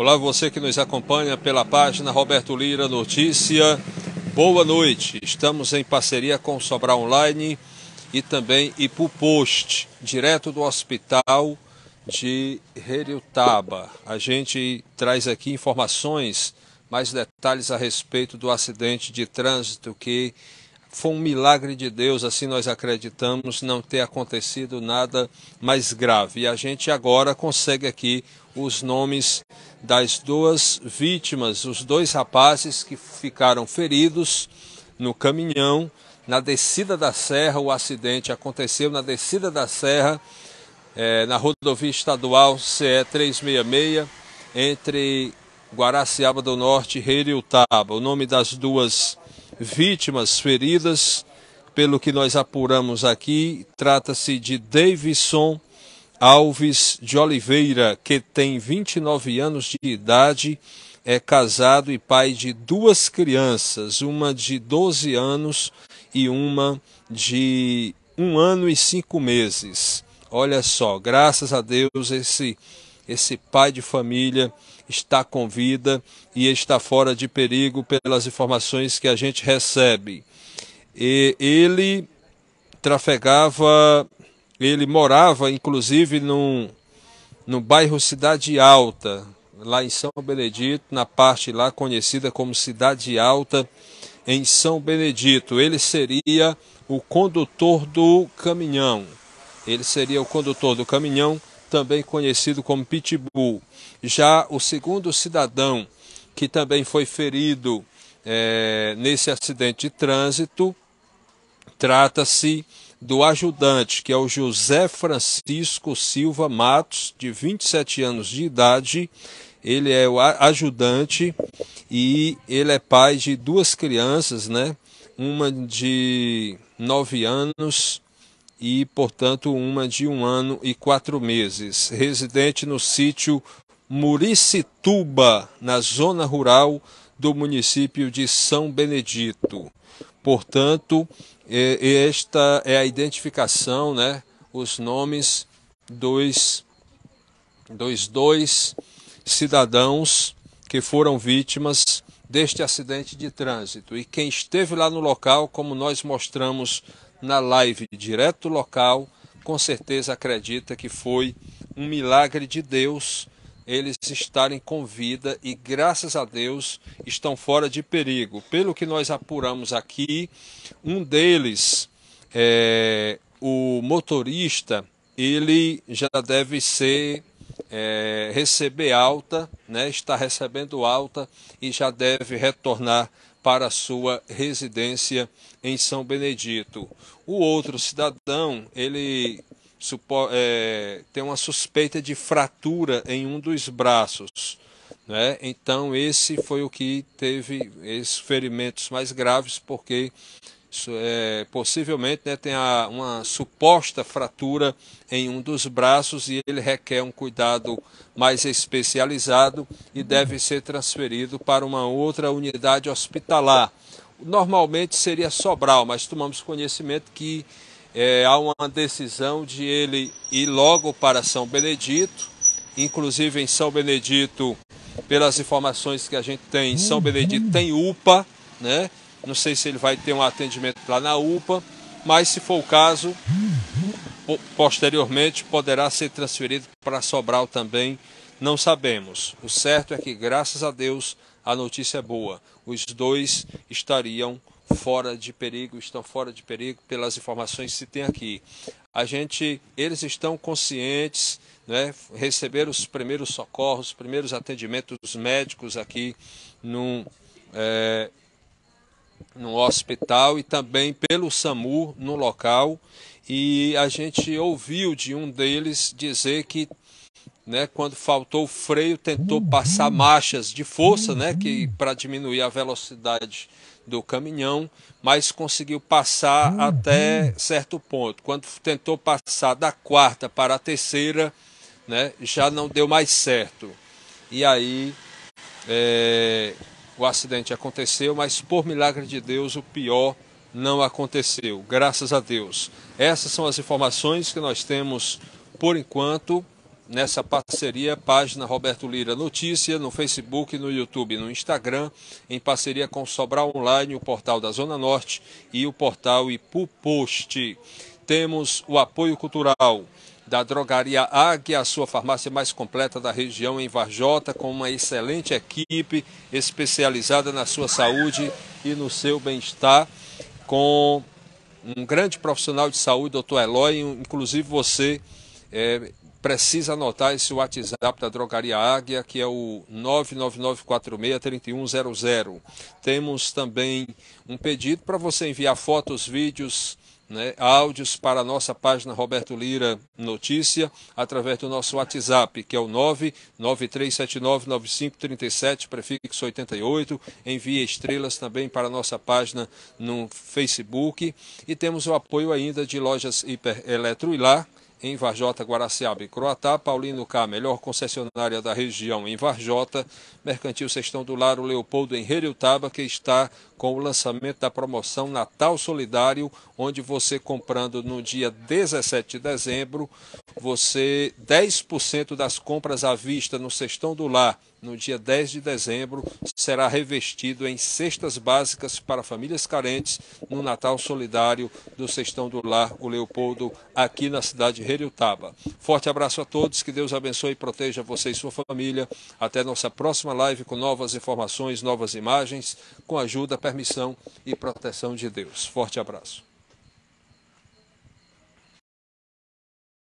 Olá, você que nos acompanha pela página Roberto Lira Notícia. Boa noite. Estamos em parceria com Sobral Online e também Post, direto do hospital de Heriutaba. A gente traz aqui informações, mais detalhes a respeito do acidente de trânsito que foi um milagre de Deus, assim nós acreditamos, não ter acontecido nada mais grave. E a gente agora consegue aqui os nomes das duas vítimas, os dois rapazes que ficaram feridos no caminhão, na descida da serra. O acidente aconteceu na descida da serra, é, na rodovia estadual CE 366, entre Guaraciaba do Norte e Heriutaba. O nome das duas vítimas feridas. Pelo que nós apuramos aqui, trata-se de Davidson Alves de Oliveira, que tem 29 anos de idade, é casado e pai de duas crianças, uma de 12 anos e uma de um ano e cinco meses. Olha só, graças a Deus esse esse pai de família está com vida e está fora de perigo pelas informações que a gente recebe. E ele trafegava, ele morava inclusive num, no bairro Cidade Alta, lá em São Benedito, na parte lá conhecida como Cidade Alta, em São Benedito. Ele seria o condutor do caminhão. Ele seria o condutor do caminhão também conhecido como Pitbull. Já o segundo cidadão que também foi ferido é, nesse acidente de trânsito trata-se do ajudante, que é o José Francisco Silva Matos, de 27 anos de idade. Ele é o ajudante e ele é pai de duas crianças, né? Uma de 9 anos e, portanto, uma de um ano e quatro meses, residente no sítio Muricituba, na zona rural do município de São Benedito. Portanto, é, esta é a identificação, né? os nomes dos, dos dois cidadãos que foram vítimas deste acidente de trânsito. E quem esteve lá no local, como nós mostramos na live direto local, com certeza acredita que foi um milagre de Deus eles estarem com vida e graças a Deus estão fora de perigo. Pelo que nós apuramos aqui, um deles, é, o motorista, ele já deve ser é, receber alta, né? Está recebendo alta e já deve retornar para sua residência em São Benedito. O outro cidadão, ele é, tem uma suspeita de fratura em um dos braços. Né? Então, esse foi o que teve esses ferimentos mais graves, porque é, possivelmente né, tem a, uma suposta fratura em um dos braços e ele requer um cuidado mais especializado e deve ser transferido para uma outra unidade hospitalar. Normalmente seria Sobral, mas tomamos conhecimento que é, há uma decisão de ele ir logo para São Benedito, inclusive em São Benedito, pelas informações que a gente tem, São Benedito tem UPA, né? Não sei se ele vai ter um atendimento lá na UPA, mas se for o caso, posteriormente poderá ser transferido para Sobral também. Não sabemos. O certo é que, graças a Deus, a notícia é boa. Os dois estariam fora de perigo, estão fora de perigo pelas informações que se tem aqui. A gente, eles estão conscientes, né, receber os primeiros socorros, os primeiros atendimentos médicos aqui num, é, no hospital e também pelo SAMU no local. E a gente ouviu de um deles dizer que né, quando faltou freio, tentou passar marchas de força, né, que para diminuir a velocidade do caminhão, mas conseguiu passar até certo ponto. Quando tentou passar da quarta para a terceira, né, já não deu mais certo. E aí é, o acidente aconteceu, mas por milagre de Deus, o pior não aconteceu, graças a Deus. Essas são as informações que nós temos por enquanto nessa parceria, página Roberto Lira Notícia, no Facebook, no YouTube, no Instagram, em parceria com Sobral Online, o portal da Zona Norte e o portal Ipu Post. Temos o apoio cultural da Drogaria Águia, a sua farmácia mais completa da região em Varjota, com uma excelente equipe especializada na sua saúde e no seu bem-estar, com um grande profissional de saúde, doutor Eloy, inclusive você é, precisa anotar esse WhatsApp da Drogaria Águia, que é o 999463100. Temos também um pedido para você enviar fotos, vídeos, né, áudios para a nossa página Roberto Lira Notícia, através do nosso WhatsApp, que é o 993799537, prefixo 88. Envie estrelas também para a nossa página no Facebook. E temos o apoio ainda de lojas Hiper Eletro lá em Varjota, Guaraciaba e Croatá, Paulino K, melhor concessionária da região em Varjota, Mercantil Sextão do Lar, o Leopoldo em Heriutaba, que está com o lançamento da promoção Natal Solidário, onde você comprando no dia 17 de dezembro você 10% das compras à vista no Sextão do Lar no dia 10 de dezembro será revestido em cestas básicas para famílias carentes no Natal Solidário do Sextão do Lar, o Leopoldo, aqui na cidade de Heriutaba. Forte abraço a todos, que Deus abençoe e proteja você e sua família. Até nossa próxima live com novas informações, novas imagens, com ajuda, permissão e proteção de Deus. Forte abraço.